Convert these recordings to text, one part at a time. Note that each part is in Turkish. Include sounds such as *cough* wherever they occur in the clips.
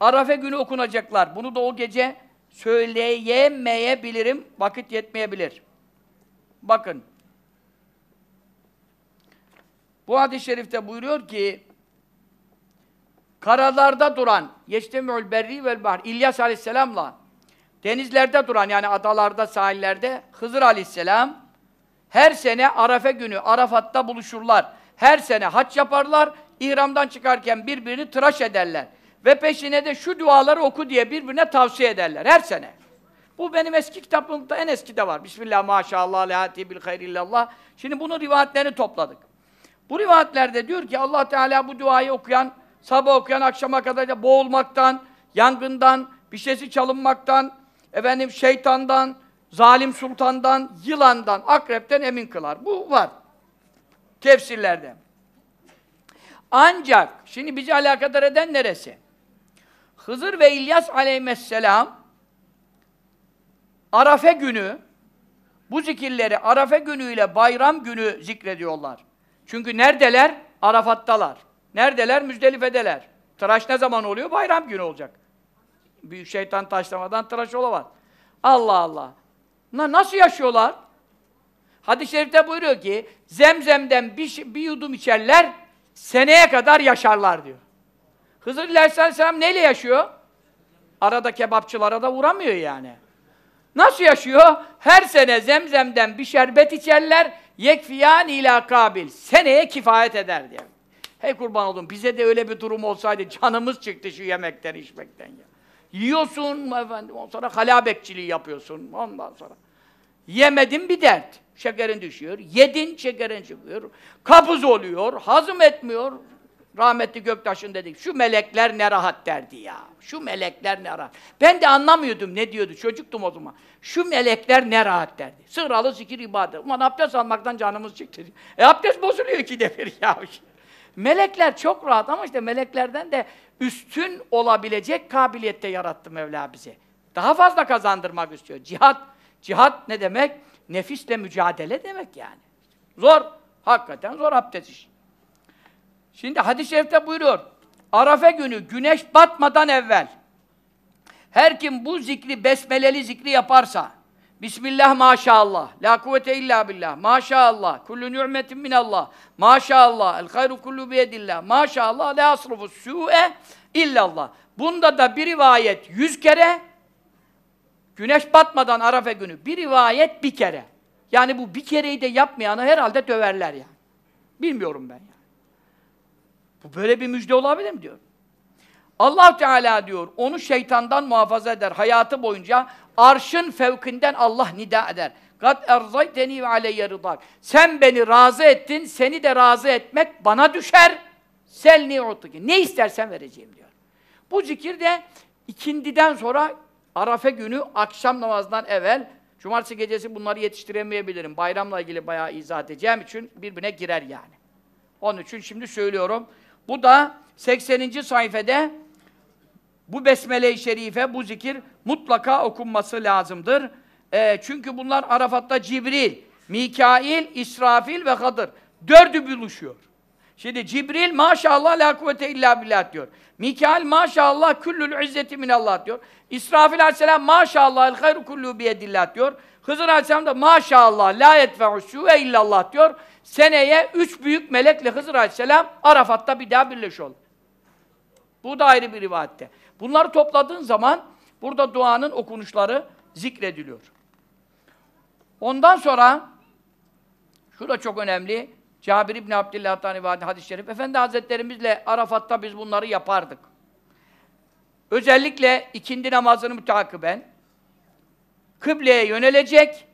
Arafe günü okunacaklar. Bunu da o gece söyleyemeyebilirim. Vakit yetmeyebilir. Bakın. Bu hadis-i şerifte buyuruyor ki karalarda duran yeştemül berri vel bahr İlyas aleyhisselamla denizlerde duran yani adalarda, sahillerde Hızır aleyhisselam her sene Arafe günü Arafat'ta buluşurlar. Her sene haç yaparlar. İhramdan çıkarken birbirini tıraş ederler. Ve peşine de şu duaları oku diye birbirine tavsiye ederler her sene. Bu benim eski kitabımda en eski de var. Bismillah maşallah lehati bil hayrillallah. Şimdi bunun rivayetlerini topladık. Bu rivayetlerde diyor ki Allah Teala bu duayı okuyan, sabah okuyan akşama kadar boğulmaktan, yangından, bir şeysi çalınmaktan, efendim şeytandan, zalim sultandan, yılandan, akrepten emin kılar. Bu var. Tefsirlerde. Ancak şimdi bizi alakadar eden neresi? Hızır ve İlyas aleyhisselam Arafe günü bu zikirleri Arafe günüyle bayram günü zikrediyorlar. Çünkü neredeler? Arafat'talar. Neredeler? Müzdelife'deler. Tıraş ne zaman oluyor? Bayram günü olacak. Büyük şeytan taşlamadan tıraş olamaz. Allah Allah. Na, nasıl yaşıyorlar? Hadis-i şerifte buyuruyor ki zemzemden bir, şey, bir yudum içerler seneye kadar yaşarlar diyor. Hızır Aleyhisselam neyle yaşıyor? Arada kebapçılara da uğramıyor yani. Nasıl yaşıyor? Her sene zemzemden bir şerbet içerler. Yekfiyan ila kabil. Seneye kifayet eder diye. Hey kurban oldum, bize de öyle bir durum olsaydı canımız çıktı şu yemekten içmekten ya. Yiyorsun efendim ondan sonra halabekçiliği yapıyorsun ondan sonra. Yemedin bir dert. Şekerin düşüyor. Yedin şekerin çıkıyor. Kabız oluyor. Hazım etmiyor. Rahmetli Göktaş'ın dedik, şu melekler ne rahat derdi ya. Şu melekler ne rahat. Ben de anlamıyordum ne diyordu, çocuktum o zaman. Şu melekler ne rahat derdi. Sıralı zikir ibadet. Ulan abdest almaktan canımız çıktı. E abdest bozuluyor ki defa ya. *laughs* Melekler çok rahat ama işte meleklerden de üstün olabilecek kabiliyette yarattı Mevla bize. Daha fazla kazandırmak istiyor. Cihat, cihat ne demek? Nefisle mücadele demek yani. Zor, hakikaten zor abdest işi. Şimdi hadis-i şerifte buyuruyor. Arafe günü güneş batmadan evvel her kim bu zikri, besmeleli zikri yaparsa Bismillah maşallah, la kuvvete illa billah, maşallah, kullu ni'metin Allah maşallah, el hayru kullu biyedillah, maşallah, la asrufu su'e illallah. Bunda da bir rivayet yüz kere, güneş batmadan Arafe günü bir rivayet bir kere. Yani bu bir kereyi de yapmayanı herhalde döverler yani. Bilmiyorum ben yani. Bu böyle bir müjde olabilir mi diyor. Allah Teala diyor, onu şeytandan muhafaza eder hayatı boyunca. Arşın fevkinden Allah nida eder. Kat erzayteni ve aleyye rıdak. Sen beni razı ettin, seni de razı etmek bana düşer. Selni utuki. Ne istersen vereceğim diyor. Bu zikir de ikindiden sonra Arafe günü akşam namazından evvel Cumartesi gecesi bunları yetiştiremeyebilirim. Bayramla ilgili bayağı izah edeceğim için birbirine girer yani. Onun için şimdi söylüyorum. Bu da 80. sayfede bu Besmele-i Şerife, bu zikir mutlaka okunması lazımdır. E, çünkü bunlar Arafat'ta Cibril, Mikail, İsrafil ve Hadır. Dördü buluşuyor. Şimdi Cibril maşallah la kuvvete illa billah diyor. Mikail maşallah küllül izzeti minallah diyor. İsrafil aleyhisselam maşallah el hayru kullu biyedillah diyor. Hızır Aleyhisselam da maşallah la yetfe'u şuve illallah diyor. Seneye üç büyük melekle Hızır Aleyhisselam Arafat'ta bir daha birleş oldu. Bu da ayrı bir rivayette. Bunları topladığın zaman burada duanın okunuşları zikrediliyor. Ondan sonra şu da çok önemli. Cabir İbni Abdillah'tan rivayet hadis-i şerif. Efendi Hazretlerimizle Arafat'ta biz bunları yapardık. Özellikle ikindi namazını mütakiben kıbleye yönelecek.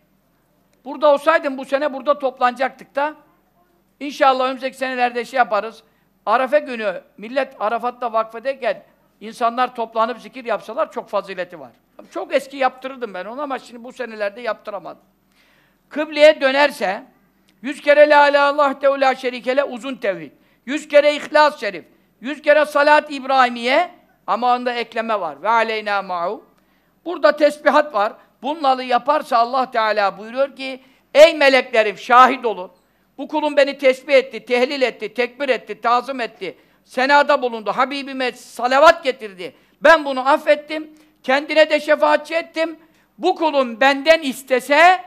Burada olsaydım bu sene burada toplanacaktık da. İnşallah önümüzdeki senelerde şey yaparız. Arafa günü millet Arafat'ta vakfedeyken insanlar toplanıp zikir yapsalar çok fazileti var. Çok eski yaptırırdım ben onu ama şimdi bu senelerde yaptıramadım. Kıbleye dönerse yüz kere la ilahe Allah teula şerikele uzun tevhid. Yüz kere ihlas şerif. Yüz kere salat İbrahimiye ama onda ekleme var. Ve aleyna ma'u. Burada tesbihat var bunları yaparsa Allah Teala buyuruyor ki Ey meleklerim şahit olun. Bu kulum beni tesbih etti, tehlil etti, tekbir etti, tazım etti. Senada bulundu. Habibime salavat getirdi. Ben bunu affettim. Kendine de şefaatçi ettim. Bu kulum benden istese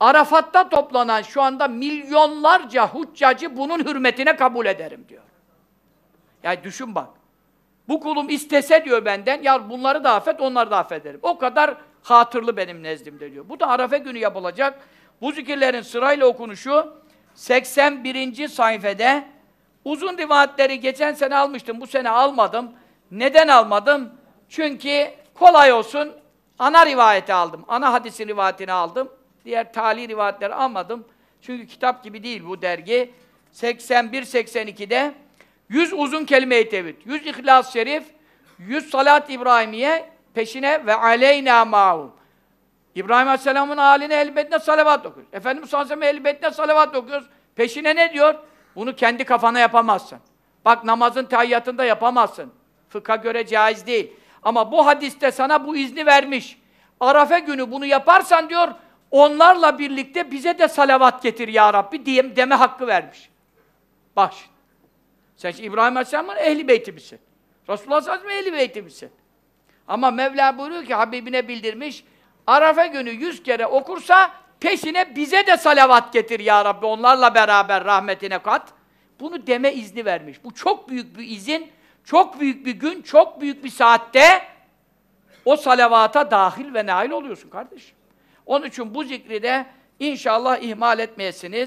Arafat'ta toplanan şu anda milyonlarca huccacı bunun hürmetine kabul ederim diyor. Yani düşün bak. Bu kulum istese diyor benden, ya bunları da affet, onları da affederim. O kadar hatırlı benim nezdimde diyor. Bu da Arafe günü yapılacak. Bu zikirlerin sırayla okunuşu 81. sayfede uzun rivayetleri geçen sene almıştım, bu sene almadım. Neden almadım? Çünkü kolay olsun ana rivayeti aldım. Ana hadisin rivayetini aldım. Diğer tali rivayetleri almadım. Çünkü kitap gibi değil bu dergi. 81-82'de 100 uzun kelime-i tevhid, 100 İhlas-ı Şerif, 100 Salat İbrahimiye, peşine ve aleyna ma'um. İbrahim Aleyhisselam'ın haline elbette salavat okuyoruz. Efendimiz sallallahu aleyhi ve sellem elbette salavat okuyoruz. Peşine ne diyor? Bunu kendi kafana yapamazsın. Bak namazın tayyatında yapamazsın. Fıkha göre caiz değil. Ama bu hadiste sana bu izni vermiş. Arafe günü bunu yaparsan diyor, onlarla birlikte bize de salavat getir ya Rabbi diye deme hakkı vermiş. Bak şimdi. Sen İbrahim Aleyhisselam'ın ehli beyti misin? Resulullah Sallallahu Aleyhi ve Sellem ehli beyti misin? Ama Mevla buyuruyor ki Habibine bildirmiş. Arafa günü yüz kere okursa peşine bize de salavat getir ya Rabbi onlarla beraber rahmetine kat. Bunu deme izni vermiş. Bu çok büyük bir izin, çok büyük bir gün, çok büyük bir saatte o salavata dahil ve nail oluyorsun kardeşim. Onun için bu zikri de inşallah ihmal etmeyesiniz.